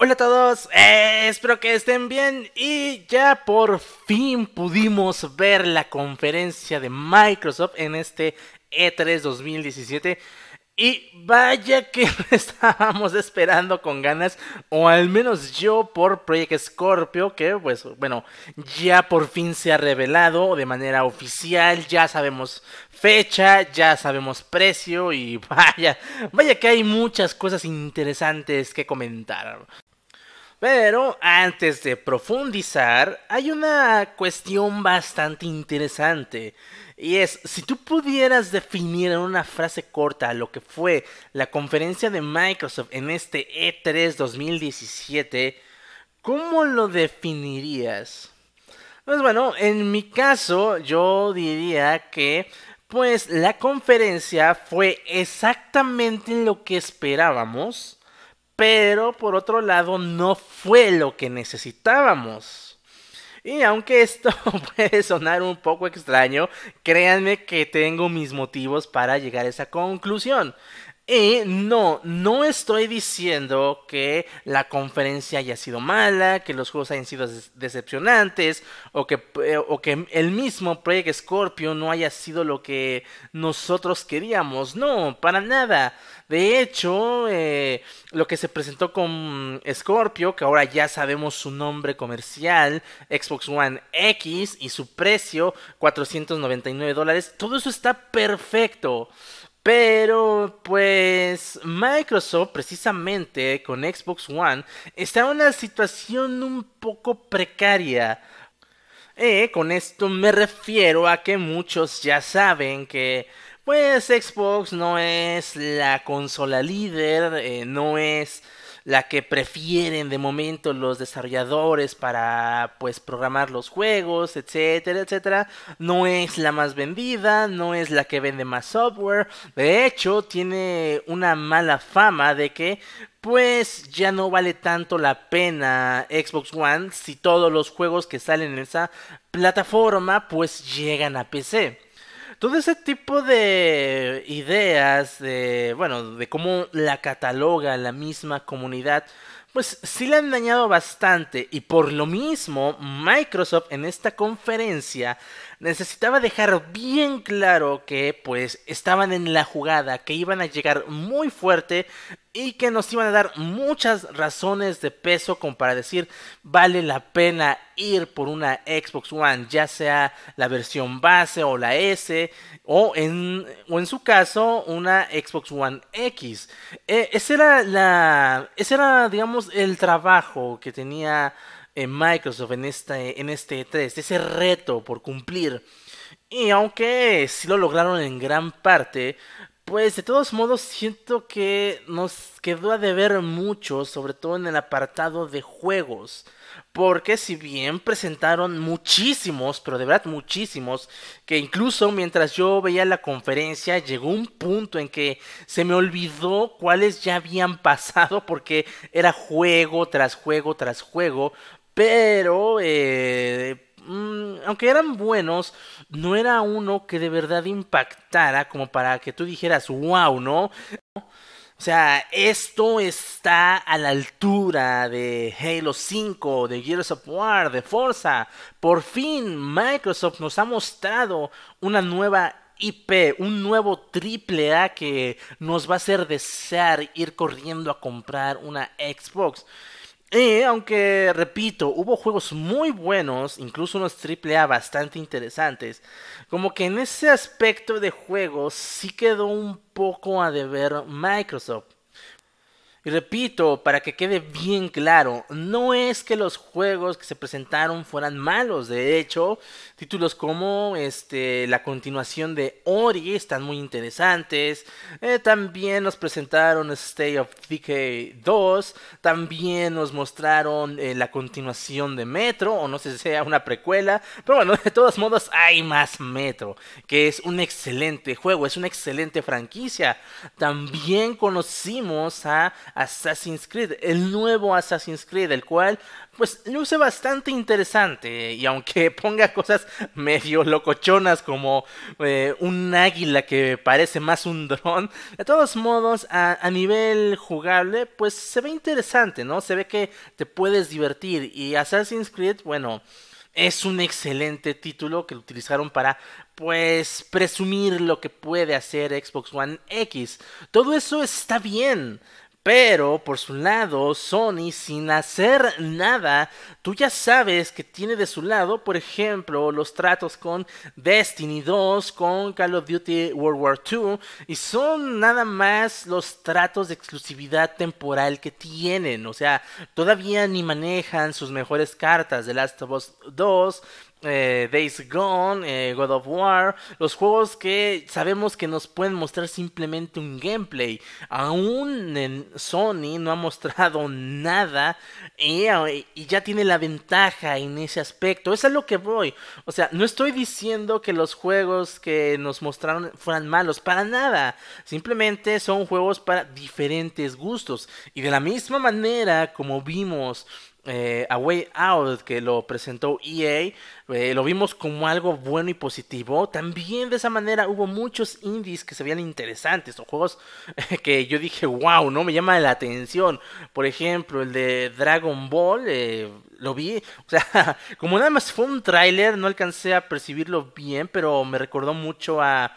Hola a todos, eh, espero que estén bien y ya por fin pudimos ver la conferencia de Microsoft en este E3 2017 y vaya que estábamos esperando con ganas, o al menos yo por Project Scorpio, que pues bueno, ya por fin se ha revelado de manera oficial, ya sabemos fecha, ya sabemos precio y vaya, vaya que hay muchas cosas interesantes que comentar. Pero antes de profundizar, hay una cuestión bastante interesante. Y es, si tú pudieras definir en una frase corta lo que fue la conferencia de Microsoft en este E3 2017, ¿cómo lo definirías? Pues bueno, en mi caso yo diría que pues la conferencia fue exactamente lo que esperábamos pero por otro lado no fue lo que necesitábamos. Y aunque esto puede sonar un poco extraño, créanme que tengo mis motivos para llegar a esa conclusión. Eh, no, no estoy diciendo que la conferencia haya sido mala, que los juegos hayan sido decepcionantes, eh, o que, el mismo Project Scorpio no haya sido lo que nosotros queríamos. No, para nada. De hecho, eh, lo que se presentó con Scorpio, que ahora ya sabemos su nombre comercial, Xbox One X y su precio, 499 dólares, todo eso está perfecto. Pero pues Microsoft precisamente con Xbox One está en una situación un poco precaria. Eh, con esto me refiero a que muchos ya saben que pues Xbox no es la consola líder, eh, no es la que prefieren de momento los desarrolladores para pues programar los juegos, etcétera, etcétera, no es la más vendida, no es la que vende más software, de hecho tiene una mala fama de que pues ya no vale tanto la pena Xbox One si todos los juegos que salen en esa plataforma pues llegan a PC. Todo ese tipo de ideas, de, bueno, de cómo la cataloga la misma comunidad, pues sí le han dañado bastante y por lo mismo Microsoft en esta conferencia necesitaba dejar bien claro que pues estaban en la jugada, que iban a llegar muy fuerte y que nos iban a dar muchas razones de peso como para decir vale la pena ir por una Xbox One, ya sea la versión base o la S o en, o en su caso una Xbox One X. Eh, ese era la ese era digamos el trabajo que tenía en Microsoft en este, en este 3, e ese reto por cumplir. Y aunque sí lo lograron en gran parte, pues de todos modos siento que nos quedó a deber mucho, sobre todo en el apartado de juegos. Porque si bien presentaron muchísimos, pero de verdad muchísimos, que incluso mientras yo veía la conferencia llegó un punto en que se me olvidó cuáles ya habían pasado porque era juego tras juego tras juego, pero eh, mm, aunque eran buenos, no era uno que de verdad impactara como para que tú dijeras, wow, ¿no? O sea, esto está a la altura de Halo 5, de Gears of War, de Forza. Por fin Microsoft nos ha mostrado una nueva IP, un nuevo triple A que nos va a hacer desear ir corriendo a comprar una Xbox. Y aunque, repito, hubo juegos muy buenos, incluso unos AAA bastante interesantes, como que en ese aspecto de juegos sí quedó un poco a deber Microsoft. Y repito, para que quede bien claro, no es que los juegos que se presentaron fueran malos, de hecho, títulos como este, la continuación de Ori están muy interesantes, eh, también nos presentaron Stay of Decay 2, también nos mostraron eh, la continuación de Metro, o no sé si sea una precuela, pero bueno, de todos modos hay más Metro, que es un excelente juego, es una excelente franquicia, también conocimos a Assassin's Creed, el nuevo Assassin's Creed, el cual pues luce bastante interesante y aunque ponga cosas medio locochonas como eh, un águila que parece más un dron, de todos modos a, nivel jugable pues se ve interesante, ¿no? Se ve que te puedes divertir y Assassin's Creed, bueno... Es un excelente título que lo utilizaron para, pues, presumir lo que puede hacer Xbox One X. Todo eso está bien, pero por su lado, Sony, sin hacer nada, tú ya sabes que tiene de su lado, por ejemplo, los tratos con Destiny 2, con Call of Duty World War II, y son nada más los tratos de exclusividad temporal que tienen. O sea, todavía ni manejan sus mejores cartas de Last of Us 2, eh, Days Gone, eh, God of War, los juegos que sabemos que nos pueden mostrar simplemente un gameplay. Aún en Sony no ha mostrado nada y ya tiene la ventaja en ese aspecto. Eso es a lo que voy. O sea, no estoy diciendo que los juegos que nos mostraron fueran malos, para nada. Simplemente son juegos para diferentes gustos. Y de la misma manera como vimos eh, a Way Out que lo presentó EA, eh, lo vimos como algo bueno y positivo. También de esa manera hubo muchos indies que se veían interesantes, o juegos que yo dije, wow, no me llama la atención. Por ejemplo, el de Dragon Ball, eh, lo vi, o sea, como nada más fue un tráiler, no alcancé a percibirlo bien, pero me recordó mucho a, a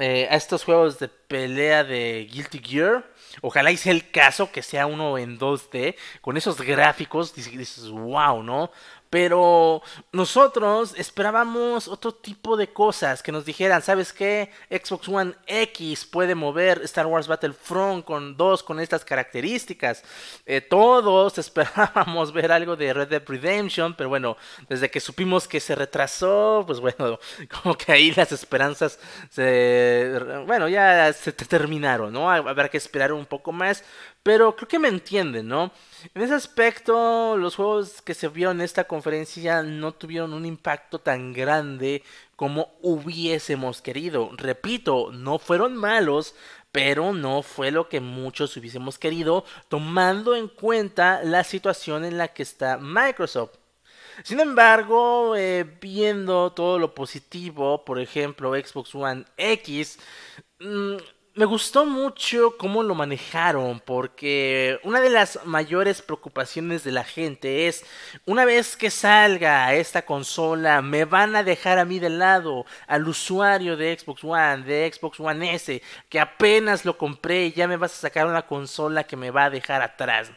estos juegos de pelea de Guilty Gear. Ojalá hice el caso que sea uno en 2D, con esos gráficos, dices, wow, ¿no? Pero nosotros esperábamos otro tipo de cosas que nos dijeran, ¿sabes qué? Xbox One X puede mover Star Wars Battlefront con dos con estas características. Eh, todos esperábamos ver algo de Red Dead Redemption, pero bueno, desde que supimos que se retrasó, pues bueno, como que ahí las esperanzas se, bueno, ya se terminaron, ¿no? Habrá que esperar un poco más, pero creo que me entienden, ¿no? En ese aspecto, los juegos que se vieron en esta conferencia no tuvieron un impacto tan grande como hubiésemos querido. Repito, no fueron malos, pero no fue lo que muchos hubiésemos querido, tomando en cuenta la situación en la que está Microsoft. Sin embargo, eh, viendo todo lo positivo, por ejemplo, Xbox One X, mm, me gustó mucho cómo lo manejaron, porque una de las mayores preocupaciones de la gente es, una vez que salga esta consola, me van a dejar a mí de lado al usuario de Xbox One, de Xbox One S, que apenas lo compré y ya me vas a sacar una consola que me va a dejar atrás.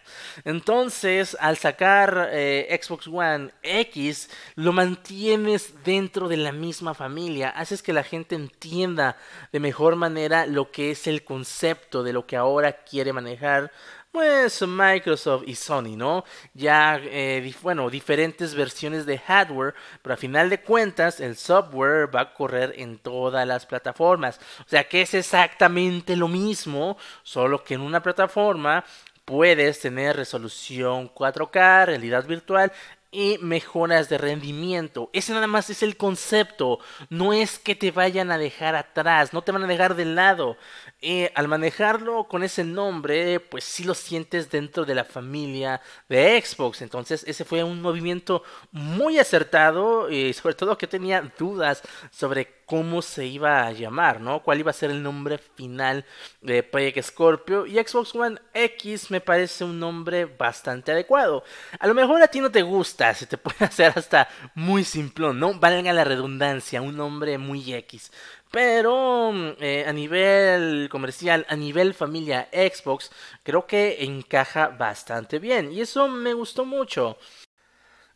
Entonces, al sacar eh, Xbox One X, lo mantienes dentro de la misma familia, haces que la gente entienda de mejor manera lo que es el concepto de lo que ahora quiere manejar pues Microsoft y Sony, ¿no? Ya, eh, bueno, diferentes versiones de hardware, pero a final de cuentas el software va a correr en todas las plataformas. O sea que es exactamente lo mismo, solo que en una plataforma puedes tener resolución 4K, realidad virtual y mejoras de rendimiento. Ese nada más es el concepto. No es que te vayan a dejar atrás, no te van a dejar del lado. Eh, al manejarlo con ese nombre, pues sí lo sientes dentro de la familia de Xbox. Entonces ese fue un movimiento muy acertado y eh, sobre todo que tenía dudas sobre cómo se iba a llamar, ¿no? Cuál iba a ser el nombre final de Project Scorpio. Y Xbox One X me parece un nombre bastante adecuado. A lo mejor a ti no te gusta, se te puede hacer hasta muy simplón, ¿no? Valga la redundancia, un nombre muy X. Pero mm, eh, a nivel comercial, a nivel familia Xbox, creo que encaja bastante bien. Y eso me gustó mucho.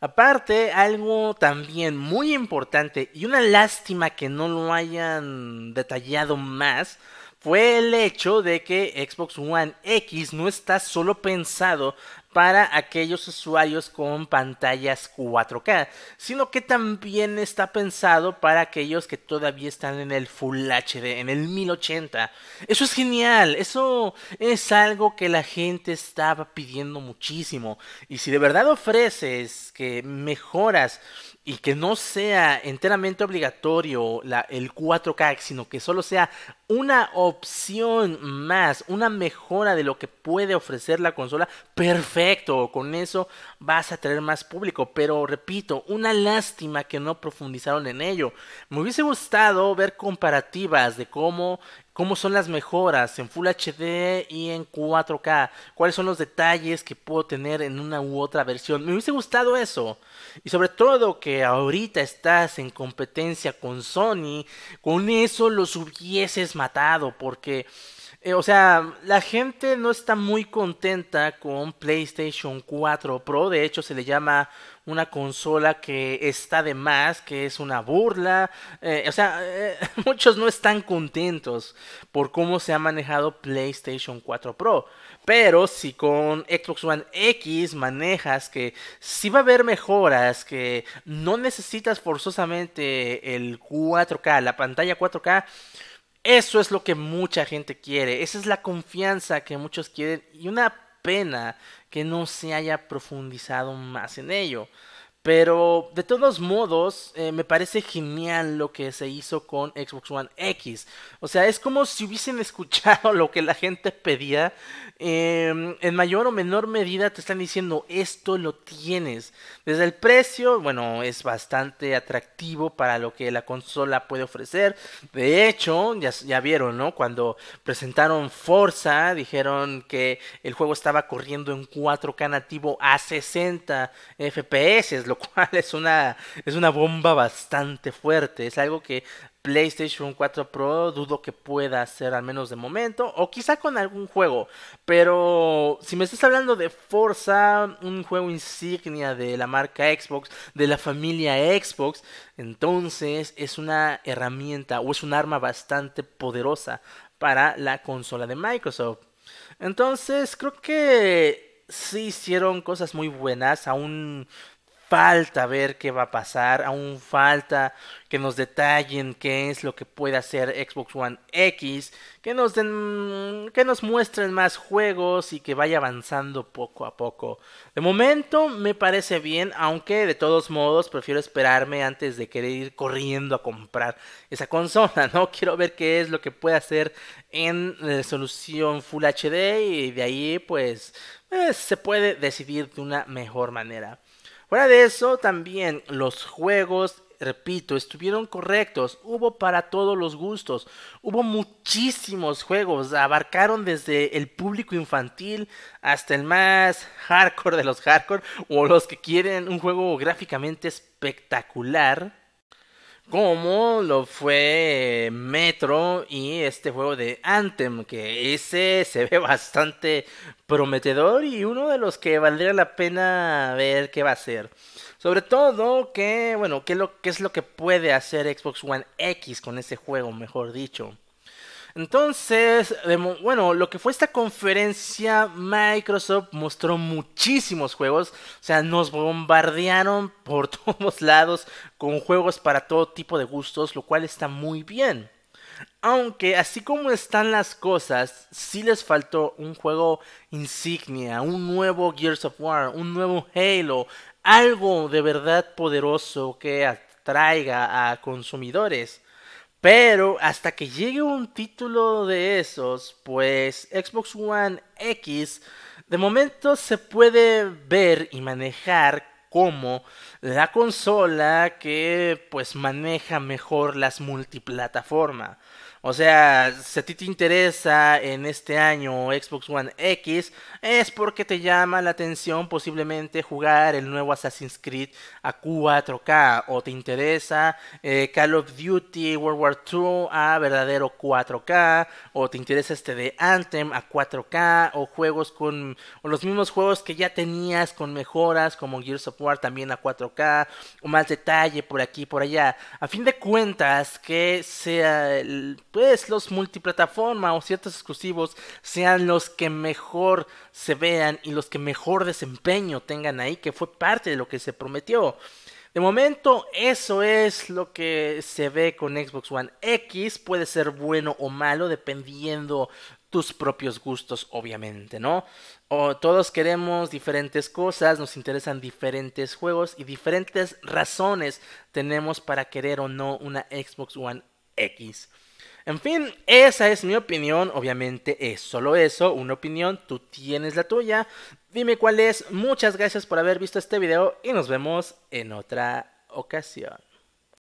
Aparte, algo también muy importante y una lástima que no lo hayan detallado más fue el hecho de que Xbox One X no está solo pensado para aquellos usuarios con pantallas 4K, sino que también está pensado para aquellos que todavía están en el Full HD, en el 1080. Eso es genial, eso es algo que la gente estaba pidiendo muchísimo. Y si de verdad ofreces que mejoras y que no sea enteramente obligatorio el 4K, sino que solo sea una opción más, una mejora de lo que puede ofrecer la consola, perfecto con eso vas a traer más público. Pero repito, una lástima que no profundizaron en ello. Me hubiese gustado ver comparativas de cómo cómo son las mejoras en Full HD y en 4K, cuáles son los detalles que puedo tener en una u otra versión. Me hubiese gustado eso. Y sobre todo que ahorita estás en competencia con Sony, con eso los hubieses matado, porque eh, o sea, la gente no está muy contenta con PlayStation 4 Pro. De hecho, se le llama una consola que está de más, que es una burla. Eh, o sea, eh, muchos no están contentos por cómo se ha manejado PlayStation 4 Pro. Pero si con Xbox One X manejas que sí va a haber mejoras, que no necesitas forzosamente el 4K, la pantalla 4K eso es lo que mucha gente quiere, esa es la confianza que muchos quieren y una pena que no se haya profundizado más en ello. Pero de todos modos, eh, me parece genial lo que se hizo con Xbox One X. O sea, es como si hubiesen escuchado lo que la gente pedía. Em, en mayor o menor medida te están diciendo, esto lo tienes. Desde el precio, bueno, es bastante atractivo para lo que la consola puede ofrecer. De hecho, ya, ya vieron, ¿no? Cuando presentaron Forza, dijeron que el juego estaba corriendo en 4K nativo a 60 FPS, lo cual es una, es una bomba bastante fuerte. Es algo que PlayStation 4 Pro dudo que pueda hacer, al menos de momento, o quizá con algún juego. Pero si me estás hablando de Forza, un juego insignia de la marca Xbox, de la familia Xbox, entonces es una herramienta o es un arma bastante poderosa para la consola de Microsoft. Entonces creo que sí hicieron cosas muy buenas, aún falta ver qué va a pasar, aún falta que nos detallen qué es lo que puede hacer Xbox One X, que nos den que nos muestren más juegos y que vaya avanzando poco a poco. De momento me parece bien, aunque de todos modos prefiero esperarme antes de querer ir corriendo a comprar esa consola, ¿no? Quiero ver qué es lo que puede hacer en resolución eh, Full HD y de ahí pues eh, se puede decidir de una mejor manera. Fuera de eso, también los juegos, repito, estuvieron correctos. Hubo para todos los gustos. Hubo muchísimos juegos. Abarcaron desde el público infantil hasta el más hardcore de los hardcore o los que quieren un juego gráficamente espectacular como lo fue eh, Metro y este juego de Anthem, que ese se ve bastante prometedor y uno de los que valdría la pena ver qué va a ser Sobre todo que, bueno, qué, es lo que puede hacer Xbox One X con ese juego, mejor dicho. Entonces, bueno, lo que fue esta conferencia, Microsoft mostró muchísimos juegos. O sea, nos bombardearon por todos lados con juegos para todo tipo de gustos, lo cual está muy bien. Aunque así como están las cosas, sí les faltó un juego insignia, un nuevo Gears of War, un nuevo Halo, algo de verdad poderoso que atraiga a consumidores. Pero hasta que llegue un título de esos, pues Xbox One X de momento se puede ver y manejar como la consola que pues maneja mejor las multiplataformas. O sea, si a ti te interesa en este año Xbox One X, es porque te llama la atención posiblemente jugar el nuevo Assassin's Creed a 4K, o te interesa eh, Call of Duty World War II a verdadero 4K, o te interesa este de Anthem a 4K, o juegos con o los mismos juegos que ya tenías con mejoras como Gears of War también a 4K, o más detalle por aquí y por allá. A fin de cuentas, que sea el pues los multiplataforma o ciertos exclusivos sean los que mejor se vean y los que mejor desempeño tengan ahí, que fue parte de lo que se prometió. De momento, eso es lo que se ve con Xbox One X. Puede ser bueno o malo dependiendo tus propios gustos, obviamente, ¿no? O todos queremos diferentes cosas, nos interesan diferentes juegos y diferentes razones tenemos para querer o no una Xbox One X. En fin, esa es mi opinión. Obviamente es solo eso, una opinión. Tú tienes la tuya. Dime cuál es. Muchas gracias por haber visto este video y nos vemos en otra ocasión.